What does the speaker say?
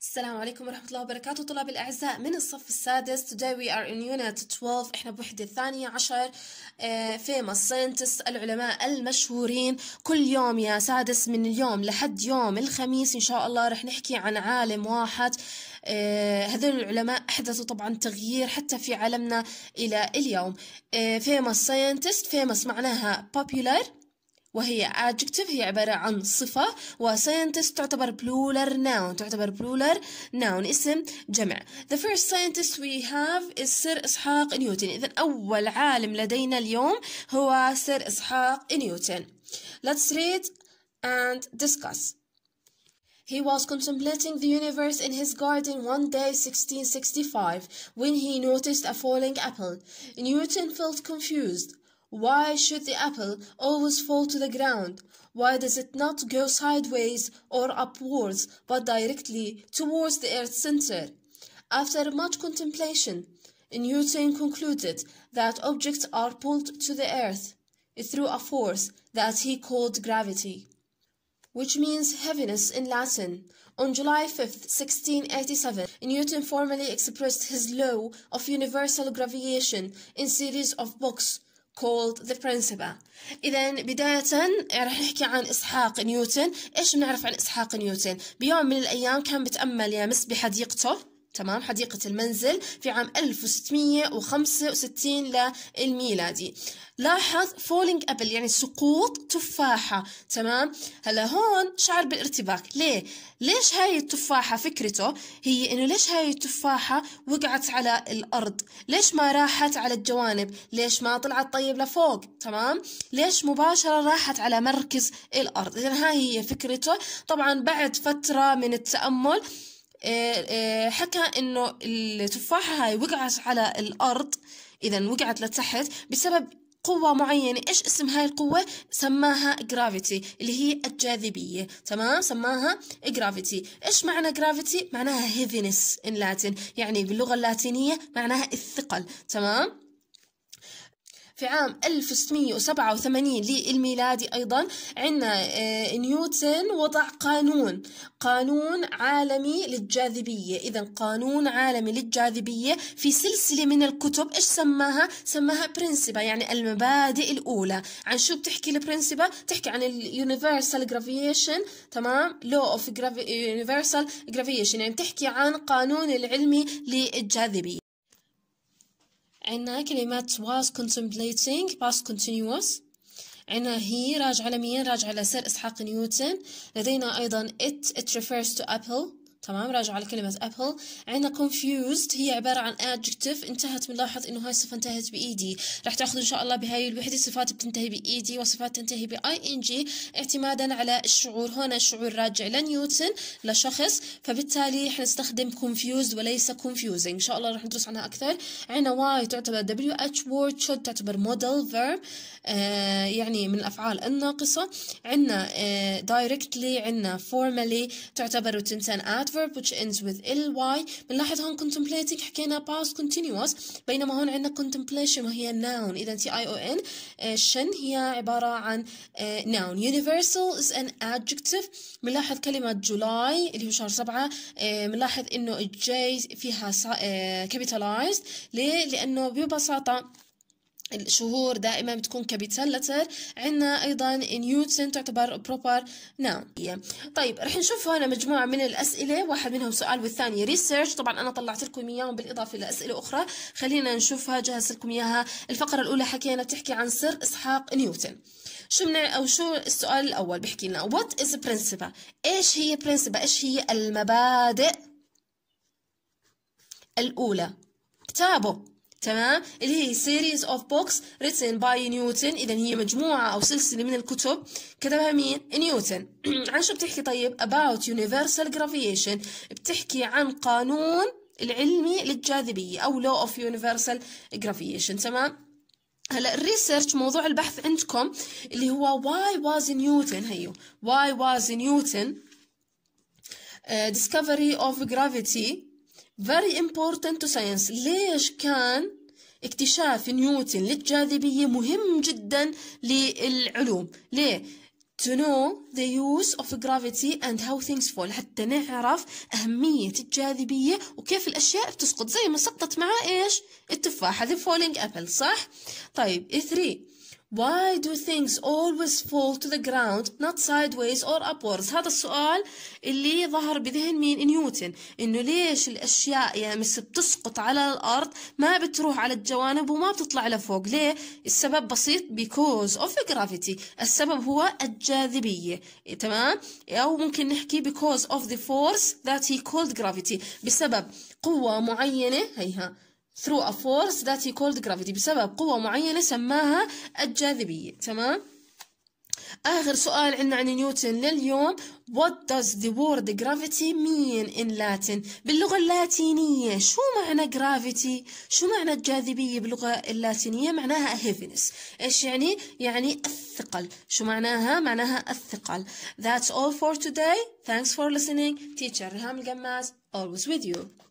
السلام عليكم ورحمة الله وبركاته طلاب الأعزاء من الصف السادس Today we are in unit 12 إحنا بوحدة الثانية عشر famous آه، scientists العلماء المشهورين كل يوم يا سادس من اليوم لحد يوم الخميس إن شاء الله رح نحكي عن عالم واحد آه، هذول العلماء أحدثوا طبعا تغيير حتى في عالمنا إلى اليوم آه، famous scientist famous معناها popular وهي adjective هي عبارة عن صفة وscientist تعتبر plural noun تعتبر plural noun اسم جمع the first scientist we have is سر إسحاق نيوتن إذا أول عالم لدينا اليوم هو سر إسحاق نيوتن let's read and discuss He was contemplating the universe in his garden one day, 1665, when he noticed a falling apple. Newton felt confused. Why should the apple always fall to the ground? Why does it not go sideways or upwards, but directly towards the earth's center? After much contemplation, Newton concluded that objects are pulled to the earth through a force that he called gravity, which means heaviness in Latin. On July 5, 1687, Newton formally expressed his law of universal gravitation in series of books called the principle. إذا بداية إيه، رح نحكي عن إسحاق نيوتن إيش بنعرف عن إسحاق نيوتن بيوم من الأيام كان بتأمل يا مس بحديقته تمام حديقة المنزل في عام 1665 للميلادي لاحظ فولينج أبل يعني سقوط تفاحة تمام هلا هون شعر بالارتباك ليه ليش هاي التفاحة فكرته هي إنه ليش هاي التفاحة وقعت على الأرض ليش ما راحت على الجوانب ليش ما طلعت طيب لفوق تمام ليش مباشرة راحت على مركز الأرض إذا هاي هي فكرته طبعا بعد فترة من التأمل إيه، إيه، حكى انه التفاحة هاي وقعت على الارض اذا وقعت لتحت بسبب قوة معينة ايش اسم هاي القوة سماها جرافيتي اللي هي الجاذبية تمام سماها جرافيتي ايش معنى جرافيتي معناها هيفينس ان لاتن يعني باللغة اللاتينية معناها الثقل تمام في عام 1687 للميلادي أيضا عندنا آه، نيوتن وضع قانون قانون عالمي للجاذبية إذا قانون عالمي للجاذبية في سلسلة من الكتب إيش سماها؟ سماها برنسبا يعني المبادئ الأولى عن شو بتحكي البرنسبا؟ تحكي عن اليونيفرسال جرافيشن تمام؟ لو اوف يونيفرسال جرافيشن يعني بتحكي عن قانون العلمي للجاذبية عندنا كلمات was contemplating past continuous عندنا هي راجعة لمين؟ راجعة لسير إسحاق نيوتن لدينا أيضا it it refers to apple تمام راجع على كلمة أبل عندنا confused هي عبارة عن adjective انتهت بنلاحظ إنه هاي الصفة انتهت بإيدي راح تاخذوا إن شاء الله بهاي الوحدة صفات بتنتهي بإيدي وصفات تنتهي بأي إن جي اعتمادا على الشعور هنا الشعور راجع لنيوتن لشخص فبالتالي حنستخدم confused وليس confusing إن شاء الله راح ندرس عنها أكثر عندنا واي تعتبر دبليو اتش وورد شود تعتبر model فيرب آه يعني من الأفعال الناقصة عندنا دايركتلي آه عندنا formally تعتبر وتنسان adverb verb which ends with ly بنلاحظ هون contemplating حكينا past continuous بينما هون عندنا contemplation وهي noun إذا T I O N شن هي عبارة عن noun universal is an adjective بنلاحظ كلمة July اللي هو شهر سبعة بنلاحظ إنه J فيها capitalized ليه؟ لأنه ببساطة الشهور دائما بتكون كابيتال لتر عندنا ايضا نيوتن تعتبر بروبر ناون طيب رح نشوف هنا مجموعه من الاسئله واحد منهم سؤال والثاني ريسيرش طبعا انا طلعت لكم اياهم بالاضافه لاسئله اخرى خلينا نشوفها جهز لكم اياها الفقره الاولى حكينا بتحكي عن سر اسحاق نيوتن شو منع او شو السؤال الاول بيحكي لنا وات از برنسبل ايش هي برنسبل ايش هي المبادئ الاولى كتابه تمام اللي هي series of books written by نيوتن إذا هي مجموعة أو سلسلة من الكتب كتبها مين نيوتن عن شو بتحكي طيب about universal gravitation بتحكي عن قانون العلمي للجاذبية أو law of universal gravitation تمام هلا الريسيرش موضوع البحث عندكم اللي هو why was نيوتن هيو why was نيوتن uh, discovery of gravity very important to science ليش كان اكتشاف نيوتن للجاذبية مهم جدا للعلوم ليه؟ to know the use of gravity and how things fall حتى نعرف أهمية الجاذبية وكيف الأشياء بتسقط زي ما سقطت مع إيش التفاحة the falling apple صح؟ طيب 3 إيه، Why do things always fall to the ground not sideways or upwards هذا السؤال اللي ظهر بذهن مين نيوتن انه ليش الاشياء يعني بتسقط على الارض ما بتروح على الجوانب وما بتطلع لفوق ليه السبب بسيط because of gravity السبب هو الجاذبية تمام او ممكن نحكي because of the force that he called gravity بسبب قوة معينة هيها through a force that he called gravity بسبب قوة معينة سماها الجاذبية تمام آخر سؤال عندنا عن نيوتن لليوم What does the word gravity mean in Latin باللغة اللاتينية شو معنى gravity شو معنى الجاذبية باللغة اللاتينية معناها heaviness إيش يعني يعني الثقل شو معناها معناها الثقل That's all for today Thanks for listening Teacher Raham القماز Always with you